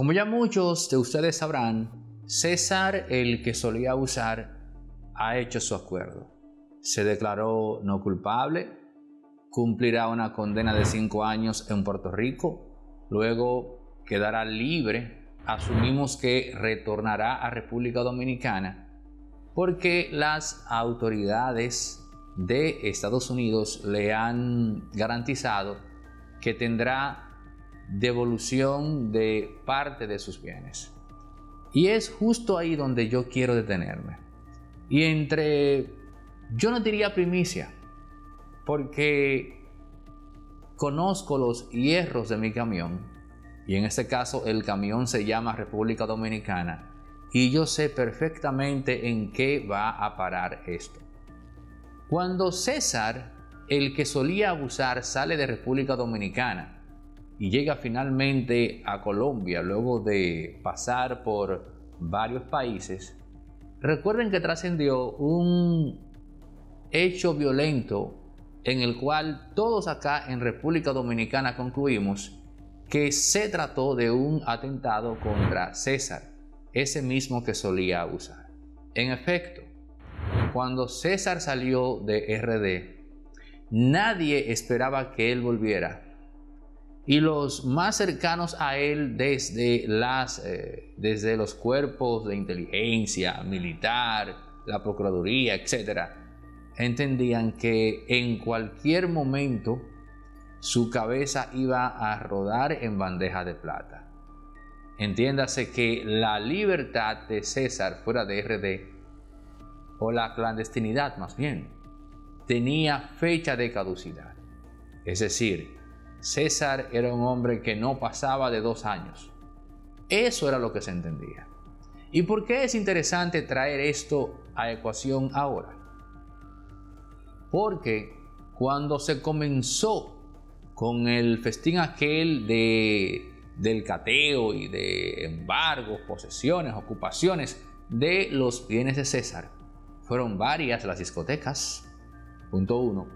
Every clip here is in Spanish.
Como ya muchos de ustedes sabrán, César, el que solía usar, ha hecho su acuerdo. Se declaró no culpable, cumplirá una condena de cinco años en Puerto Rico, luego quedará libre, asumimos que retornará a República Dominicana, porque las autoridades de Estados Unidos le han garantizado que tendrá devolución de parte de sus bienes. Y es justo ahí donde yo quiero detenerme. Y entre, yo no diría primicia, porque conozco los hierros de mi camión, y en este caso el camión se llama República Dominicana, y yo sé perfectamente en qué va a parar esto. Cuando César, el que solía abusar, sale de República Dominicana, y llega finalmente a Colombia luego de pasar por varios países, recuerden que trascendió un hecho violento en el cual todos acá en República Dominicana concluimos que se trató de un atentado contra César, ese mismo que solía usar. En efecto, cuando César salió de RD, nadie esperaba que él volviera y los más cercanos a él desde, las, eh, desde los cuerpos de inteligencia, militar, la Procuraduría, etc., entendían que en cualquier momento su cabeza iba a rodar en bandeja de plata. Entiéndase que la libertad de César fuera de RD, o la clandestinidad más bien, tenía fecha de caducidad. Es decir, César era un hombre que no pasaba de dos años. Eso era lo que se entendía. ¿Y por qué es interesante traer esto a ecuación ahora? Porque cuando se comenzó con el festín aquel del cateo y de embargos, posesiones, ocupaciones de los bienes de César, fueron varias las discotecas, punto uno,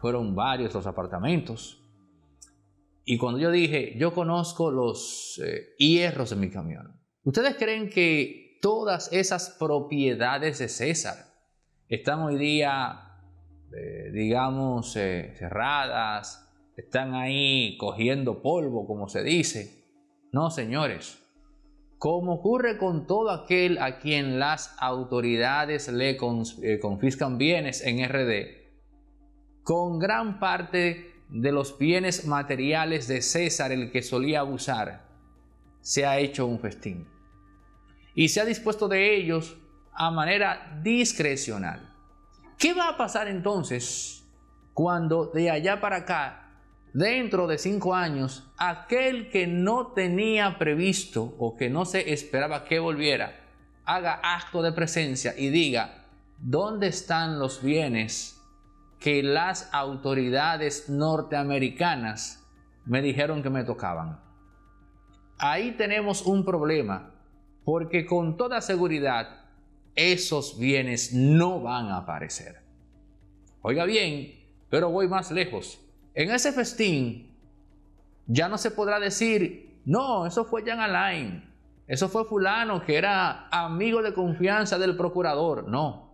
fueron varios los apartamentos, y cuando yo dije, yo conozco los eh, hierros de mi camión, ¿ustedes creen que todas esas propiedades de César están hoy día, eh, digamos, eh, cerradas, están ahí cogiendo polvo, como se dice? No, señores. Como ocurre con todo aquel a quien las autoridades le confiscan bienes en RD, con gran parte de los bienes materiales de César, el que solía abusar, se ha hecho un festín. Y se ha dispuesto de ellos a manera discrecional. ¿Qué va a pasar entonces cuando de allá para acá, dentro de cinco años, aquel que no tenía previsto o que no se esperaba que volviera, haga acto de presencia y diga, ¿dónde están los bienes? que las autoridades norteamericanas me dijeron que me tocaban. Ahí tenemos un problema, porque con toda seguridad esos bienes no van a aparecer. Oiga bien, pero voy más lejos. En ese festín ya no se podrá decir, no, eso fue Jan Alain, eso fue fulano que era amigo de confianza del procurador. No,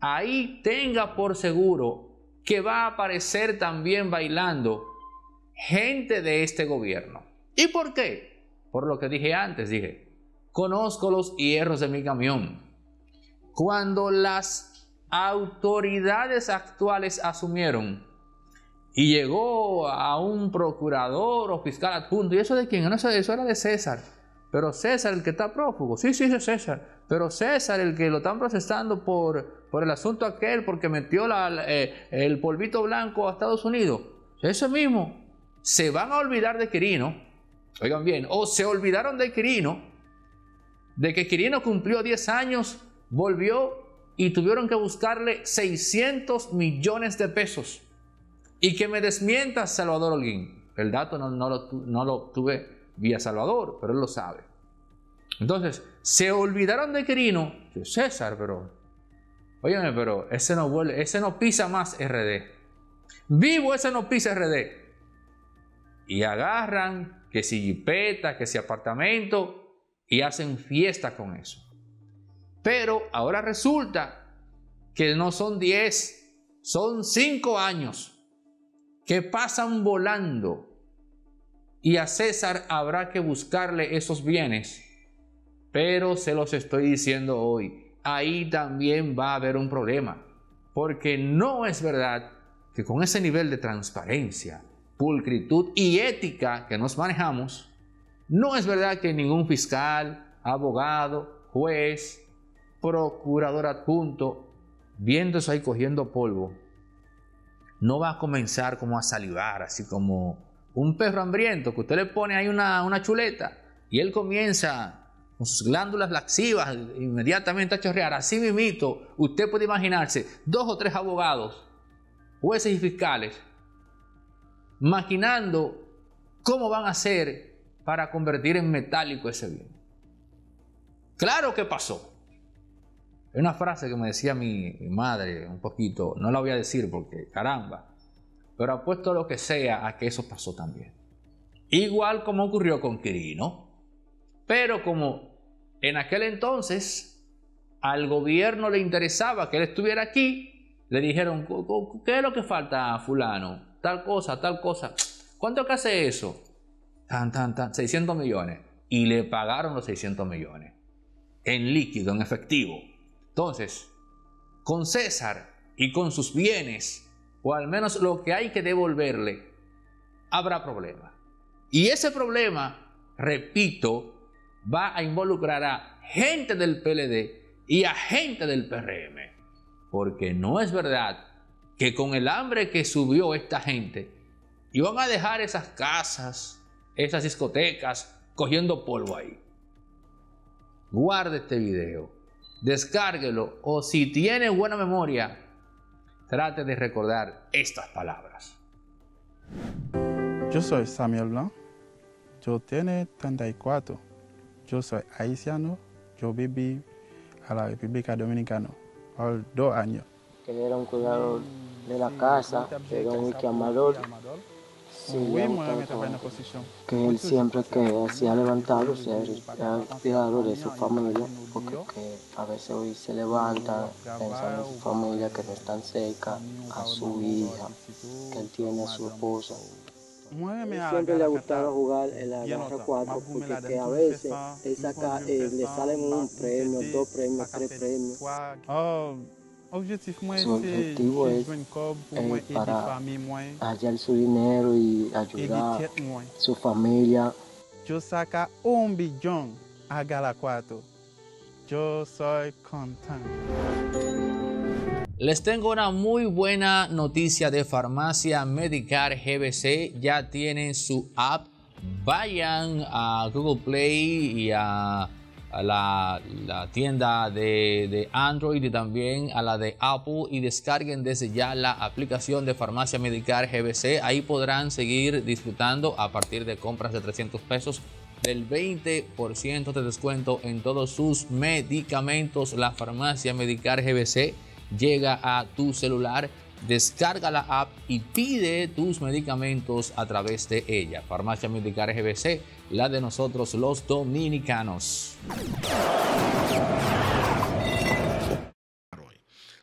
ahí tenga por seguro que va a aparecer también bailando gente de este gobierno. ¿Y por qué? Por lo que dije antes, dije, conozco los hierros de mi camión. Cuando las autoridades actuales asumieron y llegó a un procurador o fiscal adjunto, y eso de quién, no, eso era de César pero César el que está prófugo. Sí, sí, es César. Pero César el que lo están procesando por, el asunto aquel, porque metió eh, el polvito blanco a Estados Unidos. ese mismo. Se van a olvidar de Quirino. Oigan bien, o se olvidaron de Quirino, de que Quirino cumplió 10 años, volvió y tuvieron que buscarle 600 millones de pesos. Y que me desmienta Salvador Holguín. El dato no, lo, no lo vía Salvador, pero él lo sabe. Entonces, se olvidaron de Quirino, de César, pero. Oye, pero ese no vuelve, ese no pisa más RD. Vivo ese no pisa RD. Y agarran que si jipeta, que si apartamento, y hacen fiesta con eso. Pero ahora resulta que no son 10, son 5 años que pasan volando y a César habrá que buscarle esos bienes. Pero se los estoy diciendo hoy, ahí también va a haber un problema, porque no es verdad que con ese nivel de transparencia, pulcritud y ética que nos manejamos, no es verdad que ningún fiscal, abogado, juez, procurador adjunto, viéndose ahí cogiendo polvo, no va a comenzar como a salivar, así como un perro hambriento que usted le pone ahí una, chuleta y él comienza con sus glándulas laxivas inmediatamente a chorrear, así mismito, usted puede imaginarse dos o tres abogados, jueces y fiscales, maquinando cómo van a hacer para convertir en metálico ese bien. Claro que pasó. Es una frase que me decía mi madre un poquito, no la voy a decir porque caramba, pero apuesto lo que sea a que eso pasó también. Igual como ocurrió con Quirino, pero como en aquel entonces al gobierno le interesaba que él estuviera aquí, le dijeron, ¿qué es lo que falta a fulano? Tal cosa, tal cosa. ¿Cuánto que hace eso? Tan, tan, tan, 600 millones. Y le pagaron los 600 millones. En líquido, en efectivo. Entonces, con César y con sus bienes, o al menos lo que hay que devolverle, habrá problema. Y ese problema, repito, va a involucrar a gente del PLD y a gente del PRM, porque no es verdad que con el hambre que subió esta gente, iban a dejar esas casas, esas discotecas, cogiendo polvo ahí. Guarde este video, descárguelo o si tiene buena memoria, trate de recordar estas palabras. Yo soy Samuel Blanc, yo tengo 34, yo soy haitiano, yo viví a la República Dominicana por dos años. un cuidado de la casa, era un amador. Que él siempre que se ha levantado, se ha cuidado de su familia, porque a veces hoy se levanta pensando en su familia que no están seca a su hija, que él tiene a su esposa. Siempre le ha gustado jugar el año 4 porque a veces eh, le salen un premio, dos premios, tres premios. Objetivo es eh, para hallar su dinero y ayudar su familia. Yo saca un billón a Galacuato. Yo soy contento. Les tengo una muy buena noticia de Farmacia Medicar GBC. Ya tienen su app. Vayan a Google Play y a la, la tienda de, Android y también a la de Apple y descarguen desde ya la aplicación de Farmacia medical GBC. Ahí podrán seguir disfrutando a partir de compras de 300 pesos del 20% de descuento en todos sus medicamentos. La Farmacia medical GBC llega a tu celular Descarga la app y pide tus medicamentos a través de ella. Farmacia Medical GBC, la de nosotros los dominicanos.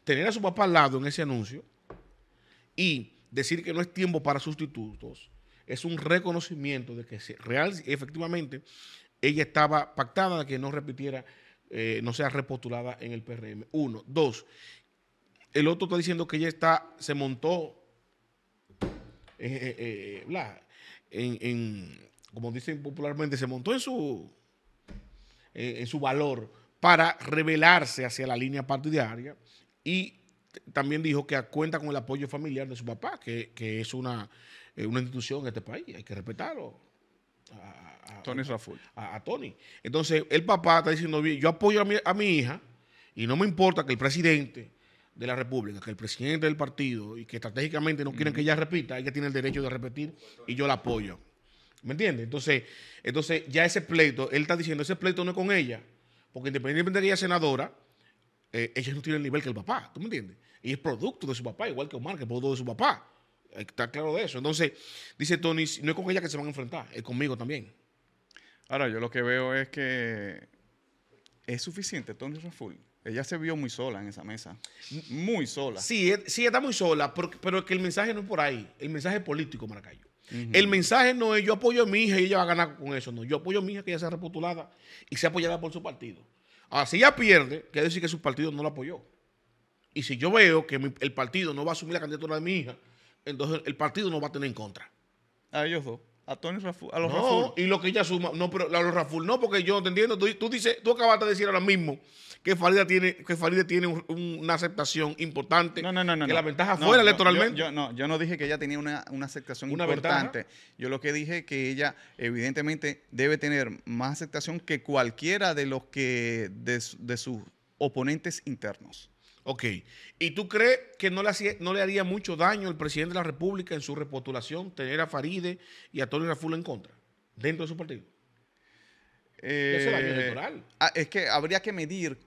Tener a su papá al lado en ese anuncio y decir que no es tiempo para sustitutos es un reconocimiento de que real, efectivamente ella estaba pactada de que no repitiera, eh, no sea repostulada en el PRM. Uno. Dos, el otro está diciendo que ella está, se montó eh, eh, eh, en, como dicen popularmente, se montó en su, en su valor para rebelarse hacia la línea partidaria y también dijo que cuenta con el apoyo familiar de su papá, que, es una, institución en este país, hay que respetarlo. A, Tony Raful. A, Tony. Entonces, el papá está diciendo, yo apoyo a mi, a mi hija y no me importa que el presidente de la República, que el presidente del partido y que estratégicamente no quieren que ella repita, ella tiene el derecho de repetir y yo la apoyo. ¿Me entiendes? Entonces, entonces ya ese pleito, él está diciendo, ese pleito no es con ella, porque independientemente de que ella es senadora, eh, ella no tiene el nivel que el papá, ¿tú me entiendes? Y es producto de su papá, igual que Omar, que es producto de su papá. Eh, está claro de eso. Entonces, dice Tony, no es con ella que se van a enfrentar, es conmigo también. Ahora, yo lo que veo es que es suficiente Tony Raful ella se vio muy sola en esa mesa. Muy sola. Sí, e, está muy sola, pero, que el mensaje no es por ahí. El mensaje es político, Maracayo. El mensaje no es yo apoyo a mi hija y ella va a ganar con eso. No, yo apoyo a mi hija que ella sea repostulada y sea apoyada por su partido. Ahora, si ella pierde, quiere decir que su partido no la apoyó. Y si yo veo que el partido no va a asumir la candidatura de mi hija, entonces el partido no va a tener en contra. A ellos dos a Tony Raful. A los no, y lo que ella suma. No, pero a los Raful no, porque yo no te entiendo. Tú, tú, dices, tú acabaste de decir ahora mismo que Farida tiene, que Farida tiene una aceptación importante. No, no, no. que la ventaja fuera electoralmente. Yo, no, dije que ella tenía una, una aceptación importante. Yo lo que dije que ella, evidentemente, debe tener más aceptación que cualquiera de los que. de sus oponentes internos. Ok. ¿Y tú crees que no le, no le haría mucho daño al presidente de la República en su repotulación tener a Faride y a Tony Raful en contra dentro de su partido? Eh, es daño eh, electoral. Ah, es que habría que medir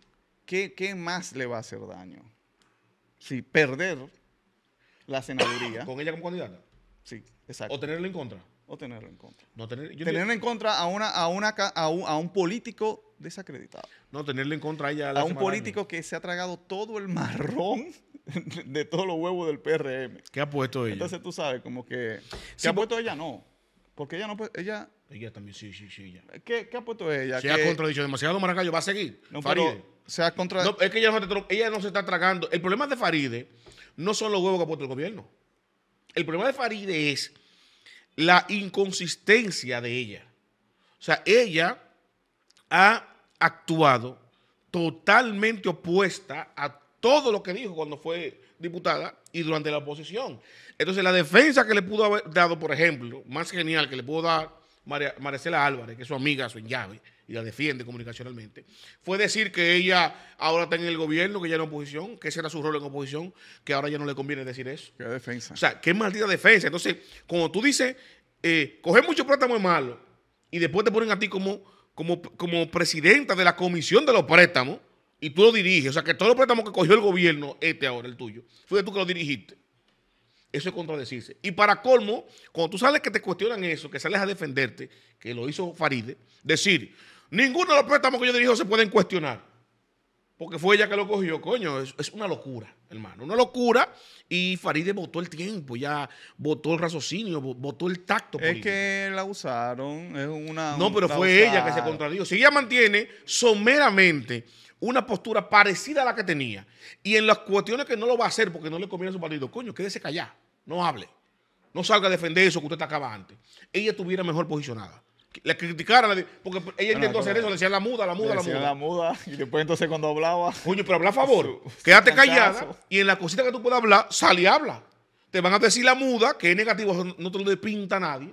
qué, más le va a hacer daño. Si perder la senaduría. ¿Con ella como candidata? Sí, exacto. ¿O tenerlo en contra? O tenerlo en contra. No tenerlo en contra a, una, a, una, a un político desacreditado. No, tenerle en contra a ella. A un político que se ha tragado todo el marrón de todos los huevos del PRM. ¿Qué ha puesto ella? Entonces tú sabes, como que. ¿Qué ha puesto ella? No. Porque ella no puede. Ella, ella también, sí, sí, sí. Ella. ¿Qué, ha puesto ella? Se que, ha contradicho demasiado, Maracayo. ¿Va a seguir? No, Faride. se ha contradicho. No, es que ella ella no se está tragando. El problema de Faride no son los huevos que ha puesto el gobierno. El problema de Faride es la inconsistencia de ella. O sea, ella ha actuado totalmente opuesta a todo lo que dijo cuando fue diputada y durante la oposición. Entonces, la defensa que le pudo haber dado, por ejemplo, más genial que le pudo dar Maricela Álvarez, que es su amiga, su llave, y la defiende comunicacionalmente, fue decir que ella ahora está en el gobierno, que ya en oposición, que ese era su rol en oposición, que ahora ya no le conviene decir eso. ¿Qué defensa? O sea, qué maldita defensa. Entonces, como tú dices, eh, coger mucho plátano es malo, y después te ponen a ti como como, presidenta de la comisión de los préstamos y tú lo diriges. O sea, que todos los préstamos que cogió el gobierno, este ahora, el tuyo, fue tú que lo dirigiste. Eso es contradecirse. Y para colmo, cuando tú sales que te cuestionan eso, que sales a defenderte, que lo hizo Faride, decir, ninguno de los préstamos que yo dirijo se pueden cuestionar porque fue ella que lo cogió, coño, es, una locura, hermano, una locura. Y Faride votó el tiempo, ya votó el raciocinio, votó el tacto. Es que la usaron, es una... No, pero fue ella que se contradijo. Si ella mantiene someramente una postura parecida a la que tenía, y en las cuestiones que no lo va a hacer porque no le conviene a su partido, coño, quédese callado, no hable, no salga a defender eso que usted atacaba antes, ella estuviera mejor posicionada la criticara, porque ella intentó hacer eso, le decían la muda, la muda, la muda. la muda, y después entonces cuando hablaba. Coño, pero habla a favor, quédate callada y en la cosita que tú puedas hablar, sale y habla. Te van a decir la muda, que es negativo, no te lo despinta nadie,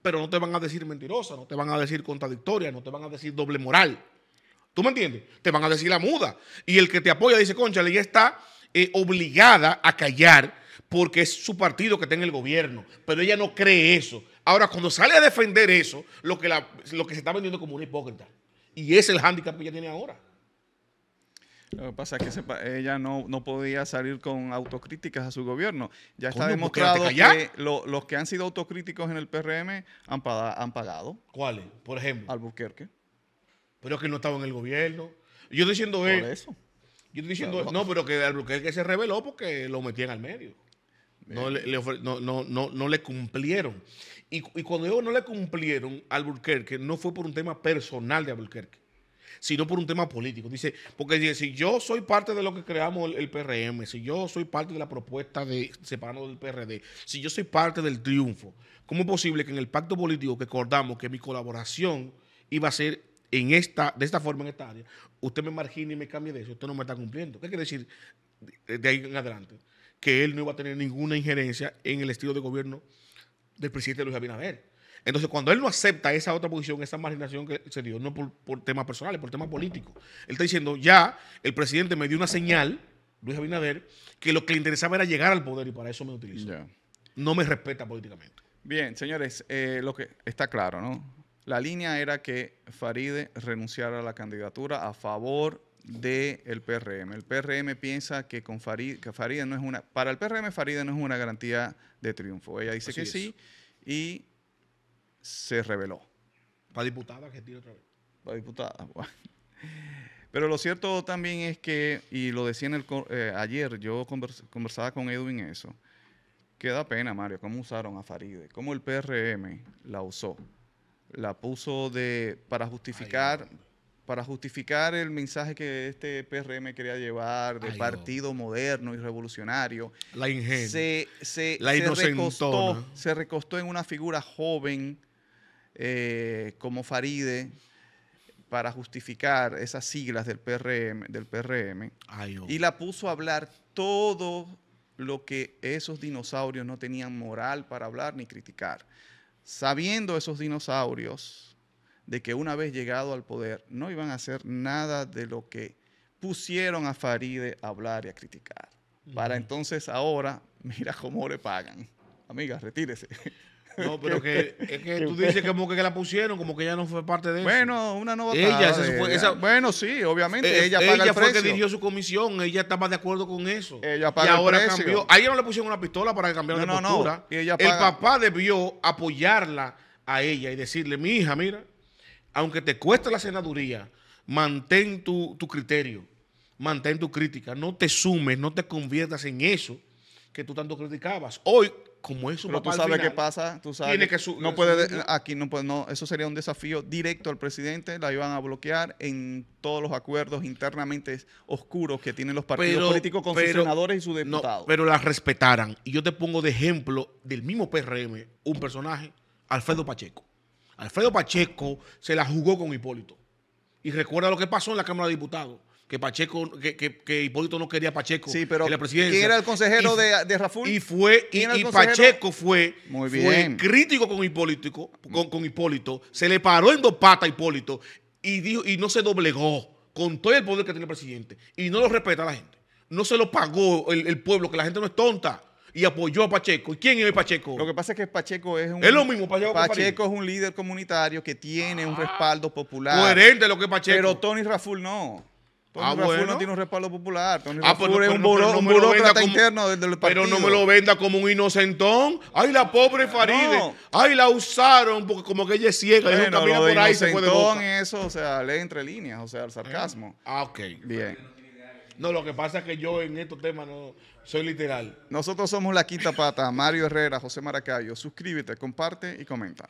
pero no te van a decir mentirosa, no te van a decir contradictoria, no te van a decir doble moral. ¿Tú me entiendes? Te van a decir la muda. Y el que te apoya dice, concha, ella está eh, obligada a callar porque es su partido que está en el gobierno, pero ella no cree eso. Ahora, cuando sale a defender eso, lo que, lo que se está vendiendo como una hipócrita. Y ese es el hándicap que ella tiene ahora. Lo que pasa es que ella no, podía salir con autocríticas a su gobierno. Ya está pues demostrado que los que han sido autocríticos en el PRM han, pagado. ¿Cuáles? Por ejemplo. Albuquerque. Pero que no estaba en el gobierno. Yo estoy diciendo Por eso. Yo estoy diciendo, no, pero que Albuquerque se reveló porque lo metían al medio. No le, no, no, le cumplieron. Y, cuando ellos no le cumplieron a Albuquerque, no fue por un tema personal de Albuquerque, sino por un tema político. Dice, porque si yo soy parte de lo que creamos el, PRM, si yo soy parte de la propuesta de separarnos del PRD, si yo soy parte del triunfo, ¿cómo es posible que en el pacto político que acordamos que mi colaboración iba a ser en esta, de esta forma en esta área, usted me margine y me cambie de eso, usted no me está cumpliendo? ¿Qué quiere decir de ahí en adelante que él no iba a tener ninguna injerencia en el estilo de gobierno del presidente Luis Abinader. Entonces, cuando él no acepta esa otra posición, esa marginación que se dio, no por, temas personales, por temas políticos, él está diciendo, ya el presidente me dio una señal, Luis Abinader, que lo que le interesaba era llegar al poder y para eso me utilizó. No me respeta políticamente. Bien, señores, eh, lo que está claro, ¿no? La línea era que Faride renunciara a la candidatura a favor del PRM. El PRM piensa que con no es una, para el PRM Farida no es una garantía de triunfo. Ella dice que sí y se reveló. Para diputada que otra vez. Para diputada. Pero lo cierto también es que, y lo decía en el, eh, ayer, yo conversaba con Edwin eso, que da pena, Mario, cómo usaron a Faride, cómo el PRM la usó, la puso de para justificar para justificar el mensaje que este PRM quería llevar de partido moderno y revolucionario. La Se, se, recostó, se recostó en una figura joven eh, como Faride para justificar esas siglas del PRM, del PRM y la puso a hablar todo lo que esos dinosaurios no tenían moral para hablar ni criticar. Sabiendo esos dinosaurios, de que una vez llegado al poder no iban a hacer nada de lo que pusieron a Faride a hablar y a criticar. Para entonces ahora, mira cómo le pagan. Amiga, retírese. No, pero que, es que tú dices que como que la pusieron, como que ella no fue parte de eso. Bueno, una nueva Ella, bueno, sí, obviamente. ella, paga ella fue la que dirigió su comisión, ella estaba de acuerdo con eso. Ella paga ahora el cambió. A ella no le pusieron una pistola para cambiar la de postura. El papá debió apoyarla a ella y decirle, mi hija, mira, aunque te cueste la senaduría, mantén tu, criterio, mantén tu crítica, no te sumes, no te conviertas en eso que tú tanto criticabas. Hoy, como es su tú sabes qué pasa, tú sabes. no eh, aquí no puede, no, eso sería un desafío directo al presidente, la iban a bloquear en todos los acuerdos internamente oscuros que tienen los partidos políticos con sus senadores y sus diputados. pero las respetaran. Y yo te pongo de ejemplo del mismo PRM, un personaje, Alfredo Pacheco. Alfredo Pacheco se la jugó con Hipólito. Y recuerda lo que pasó en la Cámara de Diputados. Que Pacheco, que, Hipólito no quería a Pacheco sí, pero en era el consejero de, de Raful? Y fue, y, Pacheco fue, Muy crítico con Hipólito, con, Hipólito, se le paró en dos patas a Hipólito y dijo, y no se doblegó con todo el poder que tiene el presidente. Y no lo respeta la gente. No se lo pagó el, el pueblo, que la gente no es tonta y apoyó a Pacheco. ¿Y quién es Pacheco? Lo que pasa es que Pacheco es un. Es lo mismo, Pacheco. es un líder comunitario que tiene un ah, respaldo popular. Coherente lo que es Pacheco. Pero Tony Raful no. Tony ah, Raful no tiene un respaldo popular. Tony ah, pues Raful es un, un burócrata interno del, del, partido. Pero no me lo venda como un inocentón. Ay, la pobre Faride. Ay, la usaron porque como que ella es ciega. Bueno, no camina por ahí se fue de boca. eso, o sea, lee entre líneas, o sea, el sarcasmo. Ah, ok. Bien. No, lo que pasa es que yo en estos temas no soy literal. Nosotros somos la Quita pata, Mario Herrera, José Maracayo. Suscríbete, comparte y comenta.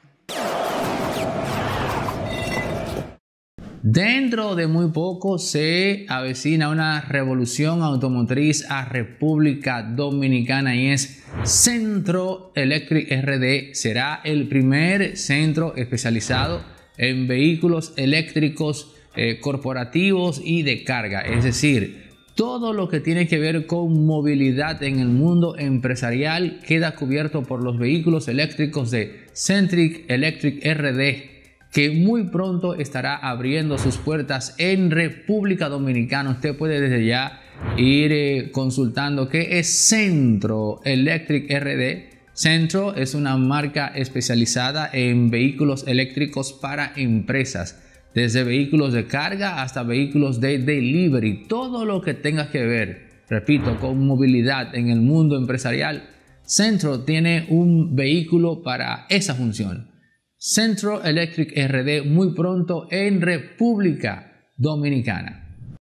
Dentro de muy poco se avecina una revolución automotriz a República Dominicana y es Centro Electric RD. Será el primer centro especializado en vehículos eléctricos eh, corporativos y de carga, es decir, todo lo que tiene que ver con movilidad en el mundo empresarial queda cubierto por los vehículos eléctricos de Centric Electric RD, que muy pronto estará abriendo sus puertas en República Dominicana. Usted puede desde ya ir eh, consultando qué es Centro Electric RD. Centro es una marca especializada en vehículos eléctricos para empresas desde vehículos de carga hasta vehículos de delivery, todo lo que tenga que ver, repito, con movilidad en el mundo empresarial, Centro tiene un vehículo para esa función. Centro Electric RD muy pronto en República Dominicana.